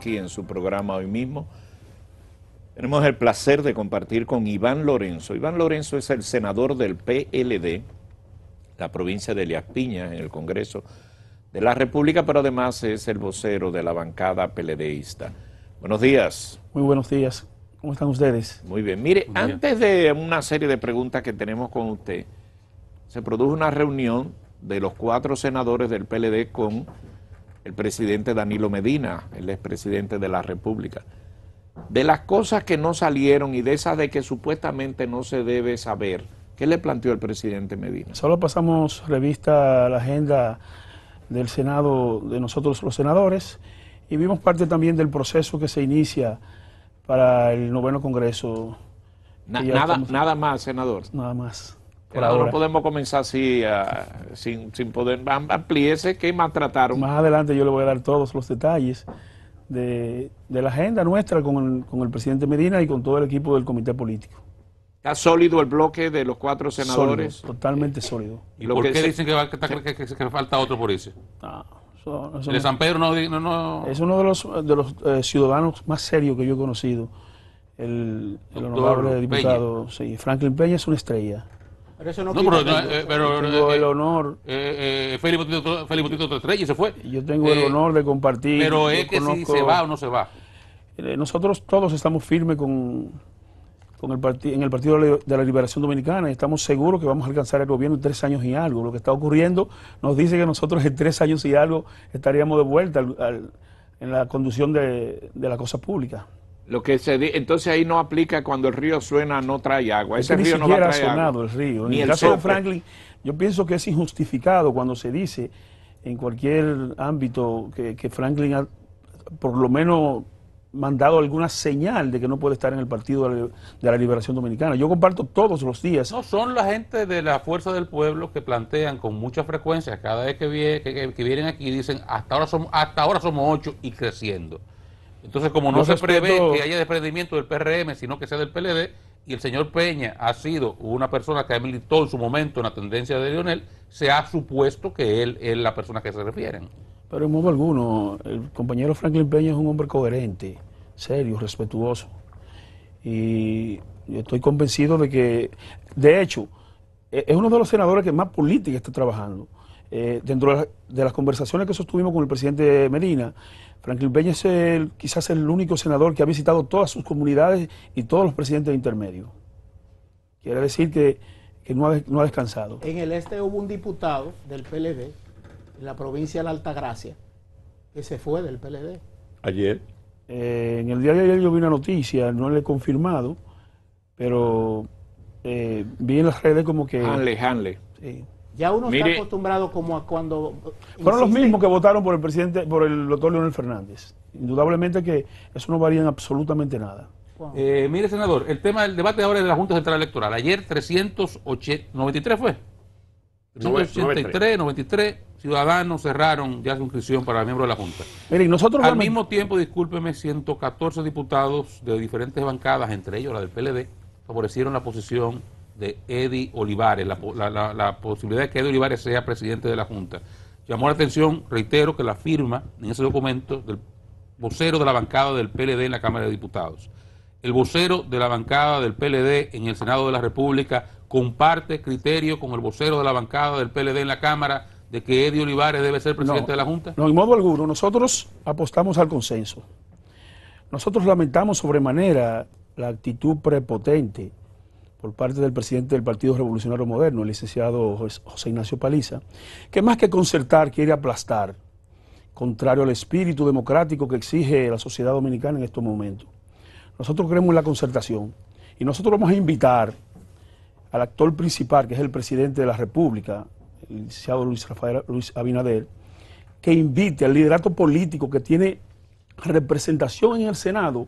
aquí en su programa hoy mismo. Tenemos el placer de compartir con Iván Lorenzo. Iván Lorenzo es el senador del PLD, la provincia de Elias Piña en el Congreso de la República, pero además es el vocero de la bancada PLDista. Buenos días. Muy buenos días. ¿Cómo están ustedes? Muy bien. Mire, antes de una serie de preguntas que tenemos con usted, se produjo una reunión de los cuatro senadores del PLD con el presidente Danilo Medina, el expresidente de la República. De las cosas que no salieron y de esas de que supuestamente no se debe saber, ¿qué le planteó el presidente Medina? Solo pasamos revista a la agenda del Senado, de nosotros los senadores, y vimos parte también del proceso que se inicia para el noveno Congreso. nada, nada más, senador. Nada más. Por ahora. No podemos comenzar así, sin, sin, poder. Amplíese que maltrataron. Más adelante yo le voy a dar todos los detalles de, la agenda nuestra con el, presidente Medina y con todo el equipo del comité político. ¿Está sólido el bloque de los cuatro senadores? totalmente sólido. ¿Y por qué dicen que, falta otro por eso, San no, Es uno de los, de los eh, ciudadanos más serios que yo he conocido. El, honorable diputado, sí, Franklin Peña es una estrella eso no, pero, eh, eh, tengo eh, el honor. Felipe Botito se fue. Yo tengo el honor de compartir. Pero es que si se va o no se va. Nosotros todos estamos firmes con, con el partido en el Partido de la Liberación Dominicana y estamos seguros que vamos a alcanzar el gobierno en tres años y algo. Lo que está ocurriendo nos dice que nosotros en tres años y algo estaríamos de vuelta en la conducción de, de la cosa pública. Lo que se entonces ahí no aplica cuando el río suena no trae agua. Ese río no va a traer ha sonado el río. el, caso Franklin, yo pienso que es injustificado cuando se dice en cualquier ámbito que, Franklin ha por lo menos mandado alguna señal de que no puede estar en el Partido de la Liberación Dominicana. Yo comparto todos los días. No, son la gente de la Fuerza del Pueblo que plantean con mucha frecuencia, cada vez que, vienen aquí, dicen, hasta ahora, somos, hasta ahora somos ocho y creciendo. Entonces, como no, se prevé que haya desprendimiento del PRM, sino que sea del PLD, y el señor Peña ha sido una persona que militó en su momento en la tendencia de Lionel, se ha supuesto que él es la persona a que se refieren. Pero en modo alguno, el compañero Franklin Peña es un hombre coherente, serio, respetuoso. Y estoy convencido de que, de hecho, e-, es uno de los senadores que más política está trabajando. Eh, dentro de las conversaciones que sostuvimos con el presidente Medina, Franklin Peña es quizás el único senador que ha visitado todas sus comunidades y todos los presidentes intermedios. Quiere decir que, no, ha, no, ha, descansado. En el este hubo un diputado del PLD, en la provincia de la Altagracia, que se fue del PLD. Ayer. Eh, en el día de ayer yo vi una noticia, no le he confirmado, pero eh, vi en las redes como que... Hanley, Hanley. Ya uno está acostumbrado como a cuando... Fueron los mismos que votaron por el presidente, por el doctor Leonel Fernández. Indudablemente que eso no varía en absolutamente nada. Eh, mire, senador, el tema del debate ahora es de la Junta Central Electoral. Ayer 393 fue. 383, 93 ciudadanos cerraron ya su inscripción para miembro de la Junta. Mire, nosotros Al mismo tiempo, discúlpeme, 114 diputados de diferentes bancadas, entre ellos la del PLD, favorecieron la posición de Eddie Olivares, la, posibilidad de que Eddie Olivares sea presidente de la Junta. Llamó la atención, reitero, que la firma en ese documento del vocero de la bancada del PLD en la Cámara de Diputados. El vocero de la bancada del PLD en el Senado de la República comparte criterio con el vocero de la bancada del PLD en la Cámara de que Eddie Olivares debe ser presidente de la Junta? No, en modo alguno. Nosotros apostamos al consenso. Nosotros lamentamos sobremanera la actitud prepotente por parte del presidente del Partido Revolucionario Moderno, el licenciado José Ignacio Paliza, que más que concertar quiere aplastar, contrario al espíritu democrático que exige la sociedad dominicana en estos momentos. Nosotros creemos en la concertación y nosotros vamos a invitar al actor principal, que es el presidente de la República, el licenciado Luis Rafael Luis Abinader, que invite al liderato político que tiene representación en el Senado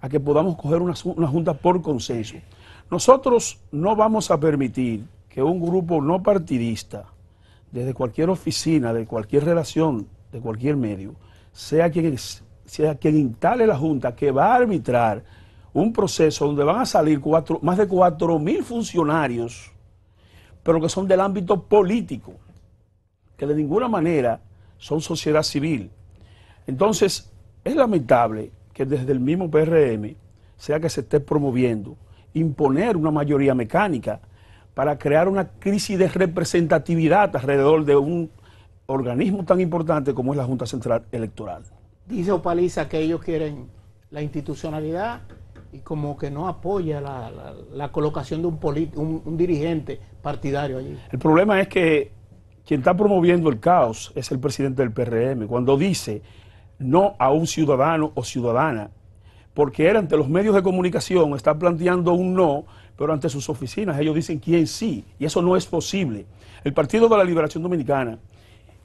a que podamos coger una, una junta por consenso. Nosotros no vamos a permitir que un grupo no partidista, desde cualquier oficina, de cualquier relación, de cualquier medio, sea quien, sea quien instale la Junta que va a arbitrar un proceso donde van a salir más de 4 mil funcionarios, pero que son del ámbito político, que de ninguna manera son sociedad civil. Entonces, es lamentable que desde el mismo PRM sea que se esté promoviendo imponer una mayoría mecánica, para crear una crisis de representatividad alrededor de un organismo tan importante como es la Junta Central Electoral. Dice Opaliza que ellos quieren la institucionalidad y como que no apoya la, colocación de un dirigente partidario allí. El problema es que quien está promoviendo el caos es el presidente del PRM. Cuando dice no a un ciudadano o ciudadana porque él ante los medios de comunicación está planteando un no, pero ante sus oficinas ellos dicen quién sí, y eso no es posible. El Partido de la Liberación Dominicana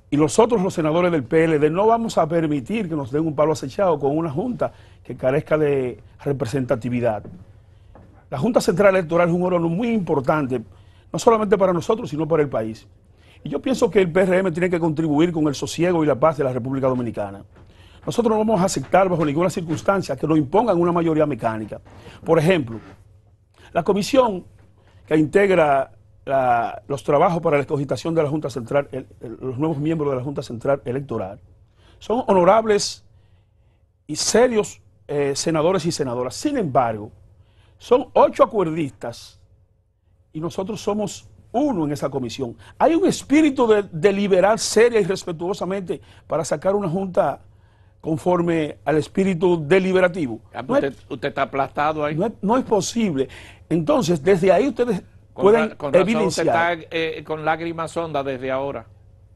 y nosotros los senadores del PLD, no vamos a permitir que nos den un palo acechado con una junta que carezca de representatividad. La Junta Central Electoral es un órgano muy importante, no solamente para nosotros, sino para el país. Y yo pienso que el PRM tiene que contribuir con el sosiego y la paz de la República Dominicana. Nosotros no vamos a aceptar bajo ninguna circunstancia que nos impongan una mayoría mecánica. Por ejemplo, la comisión que integra los trabajos para la escogitación de la Junta Central, los nuevos miembros de la Junta Central Electoral, son honorables y serios eh, senadores y senadoras. Sin embargo, son ocho acuerdistas y nosotros somos uno en esa comisión. Hay un espíritu de deliberar seria y respetuosamente para sacar una junta conforme al espíritu deliberativo. Ah, usted, está aplastado ahí. No es, posible. Entonces, desde ahí ustedes pueden con está eh, con lágrimas hondas desde ahora.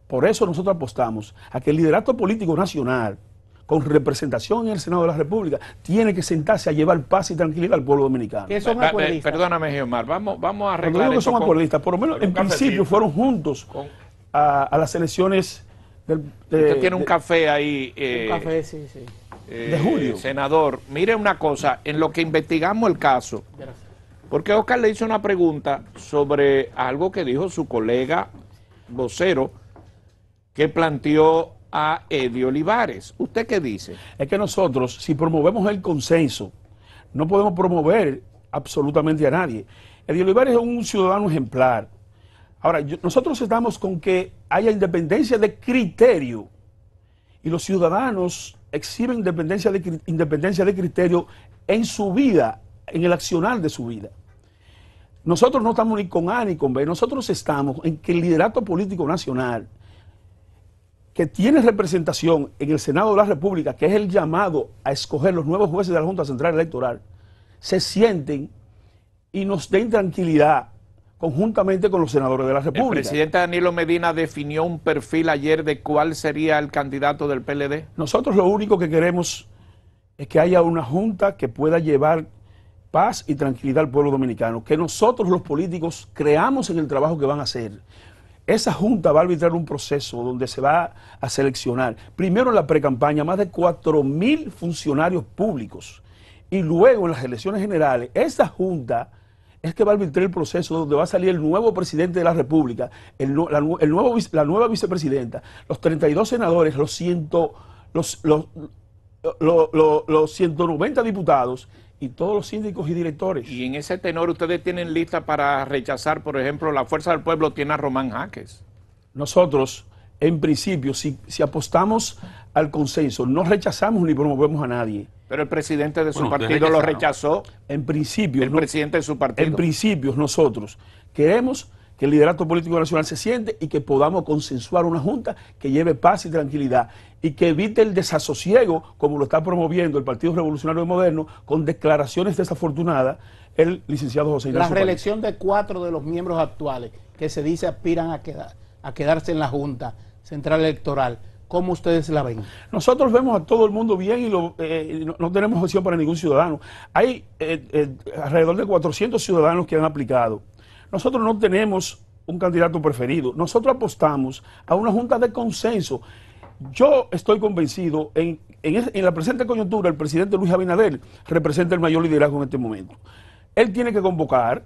Por eso nosotros apostamos a que el liderato político nacional, con representación en el Senado de la República, tiene que sentarse a llevar paz y tranquilidad al pueblo dominicano. son Perdóname, Geomar, vamos, vamos a arreglar Cuando que son por lo menos en principio fueron juntos a las elecciones Usted tiene un café ahí. Eh, un café, sí, sí. Eh, de Julio. Senador, mire una cosa, en lo que investigamos el caso, porque Oscar le hizo una pregunta sobre algo que dijo su colega vocero que planteó a Eddie Olivares. ¿Usted qué dice? Es que nosotros, si promovemos el consenso, no podemos promover absolutamente a nadie. Eddie Olivares es un ciudadano ejemplar, Ahora, nosotros estamos con que haya independencia de criterio y los ciudadanos exhiben independencia de, independencia de criterio en su vida, en el accionar de su vida. Nosotros no estamos ni con A ni con B, nosotros estamos en que el liderato político nacional, que tiene representación en el Senado de la República, que es el llamado a escoger los nuevos jueces de la Junta Central Electoral, se sienten y nos den tranquilidad conjuntamente con los senadores de la República. ¿El presidente Danilo Medina definió un perfil ayer de cuál sería el candidato del PLD? Nosotros lo único que queremos es que haya una junta que pueda llevar paz y tranquilidad al pueblo dominicano, que nosotros los políticos creamos en el trabajo que van a hacer. Esa junta va a arbitrar un proceso donde se va a seleccionar, primero en la precampaña, más de 4.000 funcionarios públicos, y luego en las elecciones generales, esa junta es que va a arbitrar el proceso donde va a salir el nuevo presidente de la República, el, la, nuevo, la nueva vicepresidenta, los 32 senadores, los, ciento, los, los, los, 190 diputados y todos los síndicos y directores. Y en ese tenor, ustedes tienen lista para rechazar, por ejemplo, la Fuerza del Pueblo tiene a Román Jaques. Nosotros, en principio, si apostamos al consenso, no rechazamos ni promovemos a nadie. Pero el presidente de su partido lo rechazó. En principio. El de su En principio, nosotros queremos que el liderato político nacional se siente y que podamos consensuar una junta que lleve paz y tranquilidad y que evite el desasosiego, como lo está promoviendo el Partido Revolucionario Moderno, con declaraciones desafortunadas, el licenciado José Ignacio. La reelección de cuatro de los miembros actuales que se dice aspiran a quedarse en la Junta Central Electoral ¿Cómo ustedes la ven? Nosotros vemos a todo el mundo bien y eh, no, tenemos opción para ningún ciudadano. Hay eh, eh, alrededor de 400 ciudadanos que han aplicado. Nosotros no tenemos un candidato preferido. Nosotros apostamos a una junta de consenso. Yo estoy convencido en, la presente coyuntura el presidente Luis Abinader representa el mayor liderazgo en este momento. Él tiene que convocar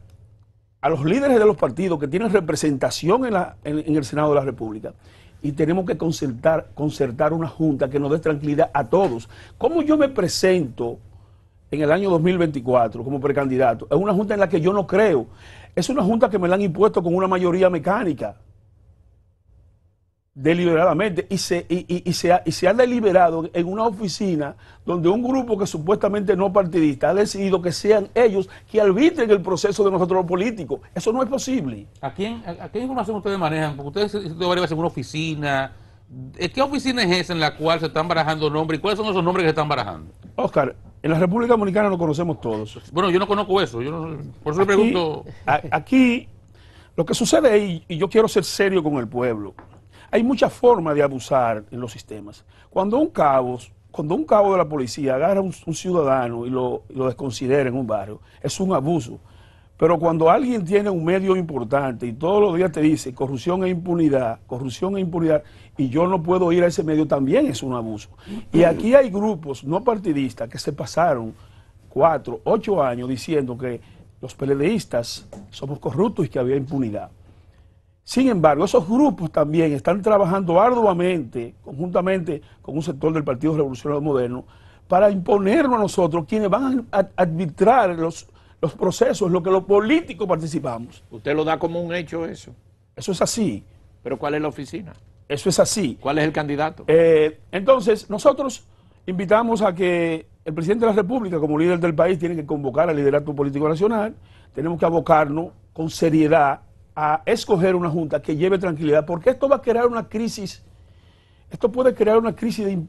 a los líderes de los partidos que tienen representación en el Senado de la República y tenemos que concertar, concertar una junta que nos dé tranquilidad a todos. ¿Cómo yo me presento en el año 2024 como precandidato? Es una junta en la que yo no creo. Es una junta que me la han impuesto con una mayoría mecánica deliberadamente y se, y, se ha, y se ha deliberado en una oficina donde un grupo que supuestamente no partidista ha decidido que sean ellos que arbitren el proceso de nosotros los políticos. Eso no es posible. ¿A, quién, a, qué información ustedes manejan? Porque ustedes varias en una oficina. Eh, ¿Qué oficina es esa en la cual se están barajando nombres y cuáles son esos nombres que se están barajando? Oscar, en la República Dominicana lo conocemos todos. Bueno, yo no conozco eso. Yo por eso le pregunto. aquí lo que sucede, y yo quiero ser serio con el pueblo, hay muchas formas de abusar en los sistemas. Cuando un cabo, cuando un cabo de la policía agarra a un, ciudadano y lo, desconsidera en un barrio, es un abuso. Pero cuando alguien tiene un medio importante y todos los días te dice corrupción e impunidad, corrupción e impunidad, y yo no puedo ir a ese medio, también es un abuso. Y aquí hay grupos no partidistas que se pasaron cuatro, ocho años diciendo que los peledeístas somos corruptos y que había impunidad. Sin embargo, esos grupos también están trabajando arduamente, conjuntamente con un sector del Partido Revolucionario Moderno, para imponernos a nosotros quienes van a arbitrar los, los procesos, lo que los políticos participamos. ¿Usted lo da como un hecho eso? Eso es así. ¿Pero cuál es la oficina? Eso es así. ¿Cuál es el candidato? Eh, entonces, nosotros invitamos a que el presidente de la República, como líder del país, tiene que convocar al liderato político nacional. Tenemos que abocarnos con seriedad a escoger una junta que lleve tranquilidad, porque esto va a crear una crisis, esto puede crear una crisis de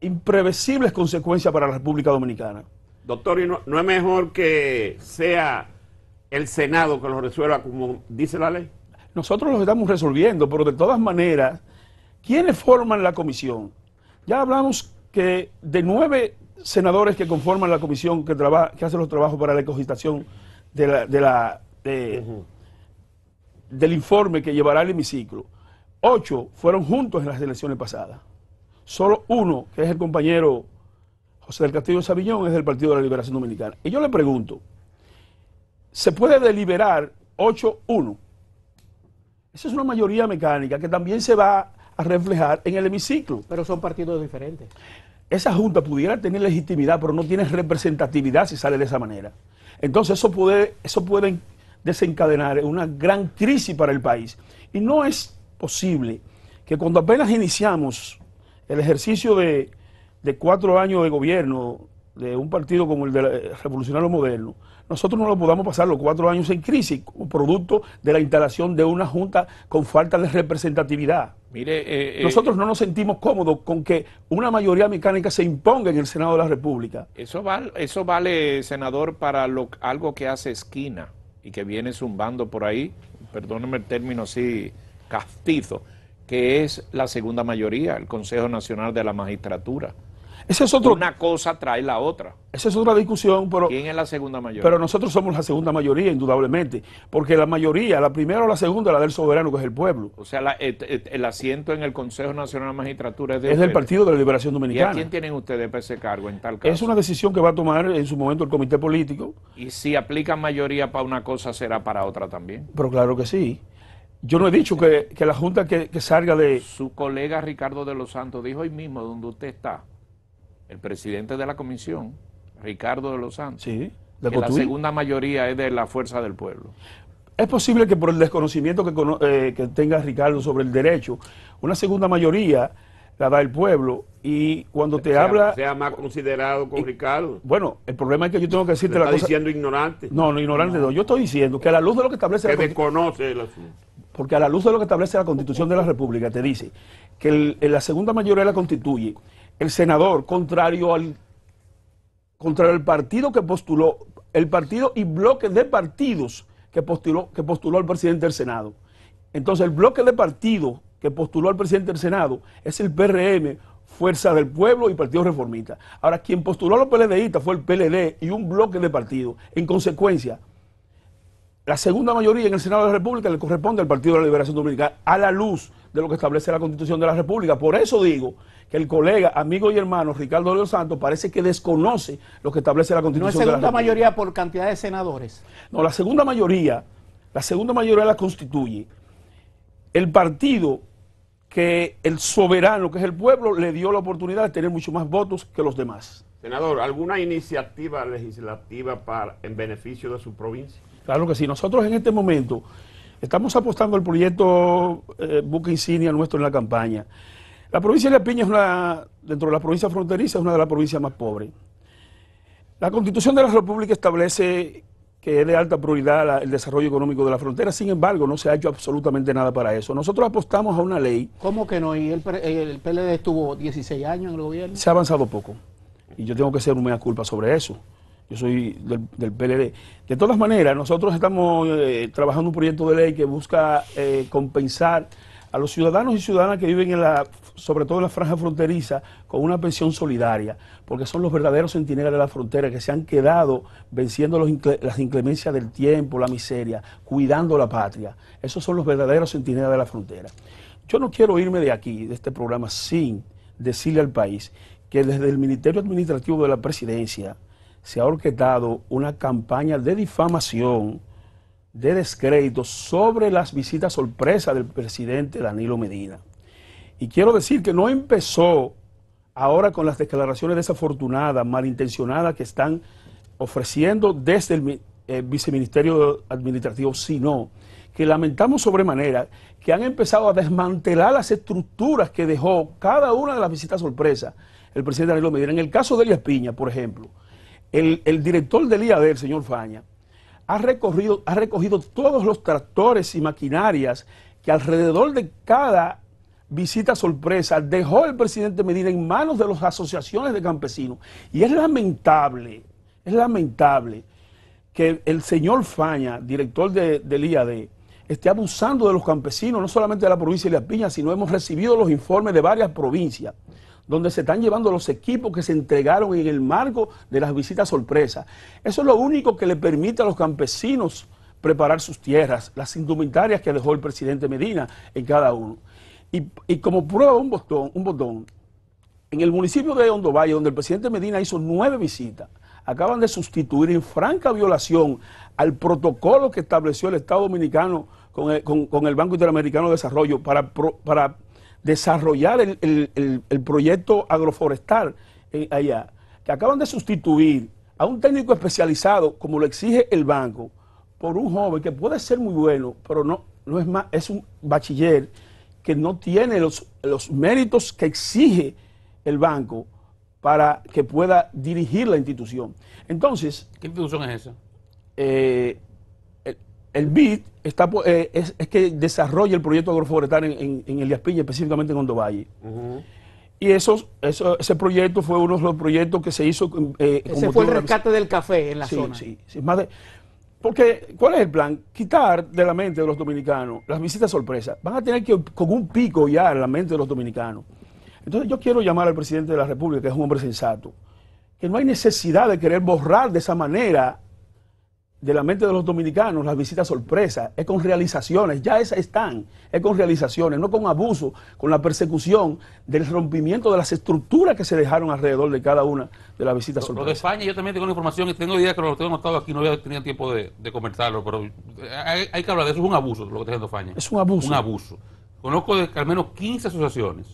imprevisibles consecuencias para la República Dominicana. Doctor, no, es mejor que sea el Senado que lo resuelva como dice la ley? Nosotros lo estamos resolviendo, pero de todas maneras, ¿quiénes forman la comisión? Ya hablamos que de nueve senadores que conforman la comisión que, trabaja que hace los trabajos para la ecogestación de la, de del informe que llevará el hemiciclo, ocho fueron juntos en las elecciones pasadas. Solo uno, que es el compañero José del Castillo saviñón, es del Partido de la Liberación Dominicana. Y yo le pregunto, ¿se puede deliberar 8-1? Esa es una mayoría mecánica que también se va a reflejar en el hemiciclo. Pero son partidos diferentes. Esa junta pudiera tener legitimidad, pero no tiene representatividad si sale de esa manera. Entonces eso puede, eso puede desencadenar una gran crisis para el país. Y no es posible que cuando apenas iniciamos el ejercicio de, cuatro años de gobierno de un partido como el de eh, Revolucionario Moderno, nosotros no lo podamos pasar los cuatro años en crisis, producto de la instalación de una junta con falta de representatividad. Mire, eh, eh, nosotros no nos sentimos cómodos con que una mayoría mecánica se imponga en el Senado de la República. Eso vale, eso vale senador, para algo que hace esquina y que viene zumbando por ahí, perdóneme el término así castizo, que es la segunda mayoría, el Consejo Nacional de la Magistratura es otro, Una cosa trae la otra. Esa es otra discusión, pero... ¿Quién es la segunda mayoría? Pero nosotros somos la segunda mayoría, indudablemente, porque la mayoría, la primera o la segunda, la del soberano, que es el pueblo. O sea, el, asiento en el Consejo Nacional de Magistratura es, del Partido de la Liberación Dominicana. ¿Y a quién tienen ustedes para ese cargo en tal caso? Es una decisión que va a tomar en su momento el Comité Político. Y si aplica mayoría para una cosa, será para otra también. Pero claro que sí. Yo no he dicho que, la Junta que, que salga de... Su colega Ricardo de los Santos dijo hoy mismo, donde usted está, el presidente de la comisión, Ricardo de los Santos, sí, ¿la segunda mayoría es de la fuerza del pueblo. Es posible que por el desconocimiento que, eh, que tenga Ricardo sobre el derecho, una segunda mayoría la da el pueblo y cuando te habla... Sea más considerado con Ricardo. Bueno, el problema es que yo tengo que decirte la cosa... diciendo ignorante. No, no, ignorante no. Yo estoy diciendo que a la luz de lo que establece... Que la desconoce el asunto. Porque a la luz de lo que establece la Constitución de la República te dice que la segunda mayoría la constituye el senador, contrario al, contrario al partido que postuló, el partido y bloque de partidos que postuló, que postuló el presidente del Senado. Entonces, el bloque de partidos que postuló al presidente del Senado es el PRM, Fuerza del Pueblo y Partido Reformista. Ahora, quien postuló a los PLDistas fue el PLD y un bloque de partidos. En consecuencia, la segunda mayoría en el Senado de la República le corresponde al Partido de la Liberación Dominicana a la luz de lo que establece la Constitución de la República. Por eso digo que el colega, amigo y hermano Ricardo Leo Santos parece que desconoce lo que establece la Constitución de la República. segunda mayoría por cantidad de senadores. No, la segunda mayoría, la segunda mayoría la constituye el partido que el soberano, que es el pueblo, le dio la oportunidad de tener mucho más votos que los demás. Senador, ¿alguna iniciativa legislativa para, en beneficio de su provincia? Claro que sí. Nosotros en este momento estamos apostando el proyecto eh, Buque Insignia nuestro en la campaña. La provincia de La Piña es una, dentro de la provincia fronteriza, es una de las provincias más pobres. La Constitución de la República establece que es de alta prioridad el desarrollo económico de la frontera, sin embargo, no se ha hecho absolutamente nada para eso. Nosotros apostamos a una ley. ¿Cómo que no? ¿Y el, el PLD estuvo 16 años en el gobierno? Se ha avanzado poco. Y yo tengo que ser una mea culpa sobre eso yo soy del, PLD. De todas maneras, nosotros estamos eh, trabajando un proyecto de ley que busca eh, compensar a los ciudadanos y ciudadanas que viven en la, sobre todo en la franja fronteriza, con una pensión solidaria, porque son los verdaderos centinelas de la frontera que se han quedado venciendo las inclemencias del tiempo, la miseria, cuidando la patria. Esos son los verdaderos centinelas de la frontera. Yo no quiero irme de aquí, de este programa, sin decirle al país que desde el Ministerio Administrativo de la Presidencia, se ha orquestado una campaña de difamación, de descrédito sobre las visitas sorpresa del presidente Danilo Medina. Y quiero decir que no empezó ahora con las declaraciones desafortunadas, malintencionadas que están ofreciendo desde el eh, viceministerio administrativo, sino que lamentamos sobremanera que han empezado a desmantelar las estructuras que dejó cada una de las visitas sorpresa el presidente Danilo Medina. En el caso de Elías Piña, por ejemplo, el, director del IAD, el señor Faña, ha, recorrido, ha recogido todos los tractores y maquinarias que alrededor de cada visita sorpresa dejó el presidente Medina en manos de las asociaciones de campesinos. Y es lamentable, es lamentable que el señor Faña, director del IAD, esté abusando de los campesinos, no solamente de la provincia de La Piña, sino hemos recibido los informes de varias provincias donde se están llevando los equipos que se entregaron en el marco de las visitas sorpresas. Eso es lo único que le permite a los campesinos preparar sus tierras, las indumentarias que dejó el presidente Medina en cada uno. Y, como prueba un botón, un botón, en el municipio de Hondo donde el presidente Medina hizo nueve visitas, acaban de sustituir en franca violación al protocolo que estableció el Estado Dominicano con el, Banco Interamericano de Desarrollo para, para desarrollar el, proyecto agroforestal eh, allá, que acaban de sustituir a un técnico especializado, como lo exige el banco, por un joven que puede ser muy bueno, pero no, no es más, es un bachiller que no tiene los, los méritos que exige el banco para que pueda dirigir la institución. Entonces... ¿Qué institución es esa? Eh, el BID está, eh, es, que desarrolla el proyecto agroforestal en, en, en Elías específicamente en Hondo Valle. Y eso, ese proyecto fue uno de los proyectos que se hizo. Eh, ese fue el rescate del café en la zona. Sí, sí. porque, ¿cuál es el plan? Quitar de la mente de los dominicanos las visitas sorpresas. Van a tener que, con un pico ya, en la mente de los dominicanos. Entonces, yo quiero llamar al presidente de la República, que es un hombre sensato, que no hay necesidad de querer borrar de esa manera de la mente de los dominicanos, las visitas sorpresas, es con realizaciones, ya esas están, es con realizaciones, no con abuso, con la persecución del rompimiento de las estructuras que se dejaron alrededor de cada una de las visitas sorpresas. Lo de España, yo también tengo la información y tengo idea que lo tengo notado aquí, no había tenido tiempo de, de comentarlo, pero hay, que hablar de eso, es un abuso lo que está haciendo España. Es un abuso. Un abuso. Conozco al menos 15 asociaciones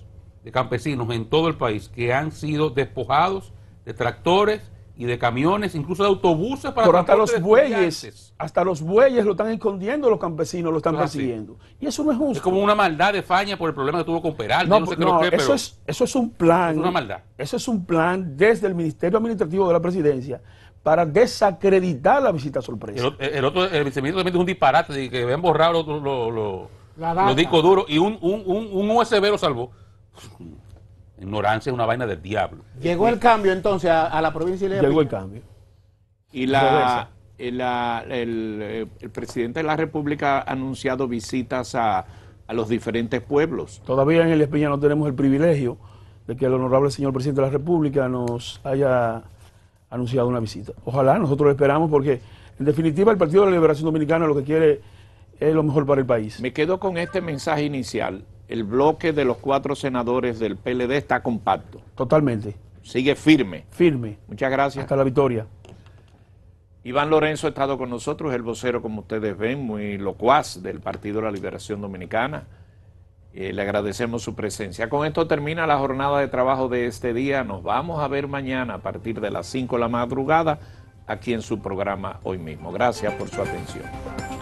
de campesinos en todo el país que han sido despojados de tractores, y de camiones, incluso de autobuses para Pero hasta los bueyes, hasta los bueyes lo están escondiendo los campesinos, lo están persiguiendo. Y eso no es justo. Es como una maldad de faña por el problema que tuvo con Peralta. No, pues, eso, es, eso es un plan. una maldad. Eso es un plan desde el Ministerio Administrativo de la Presidencia para desacreditar la visita sorpresa. El, otro, el viceministro también es un disparate de que habían borrado los lo, lo, discos duros y un, un, un, un USB lo salvó. Ignorancia es una vaina del diablo. Llegó el cambio entonces a, la provincia de Llegó el cambio. Y la, eh, eh, el, presidente de la República ha anunciado visitas a, los diferentes pueblos. Todavía en el Espeña no tenemos el privilegio de que el honorable señor presidente de la República nos haya anunciado una visita. Ojalá, nosotros esperamos porque en definitiva el Partido de la Liberación Dominicana lo que quiere es lo mejor para el país. Me quedo con este mensaje inicial el bloque de los cuatro senadores del PLD está compacto. Totalmente. Sigue firme. Firme. Muchas gracias. Hasta la victoria. Iván Lorenzo ha estado con nosotros, el vocero, como ustedes ven, muy locuaz del Partido de la Liberación Dominicana. Eh, le agradecemos su presencia. Con esto termina la jornada de trabajo de este día. Nos vamos a ver mañana a partir de las 5 de la madrugada aquí en su programa hoy mismo. Gracias por su atención.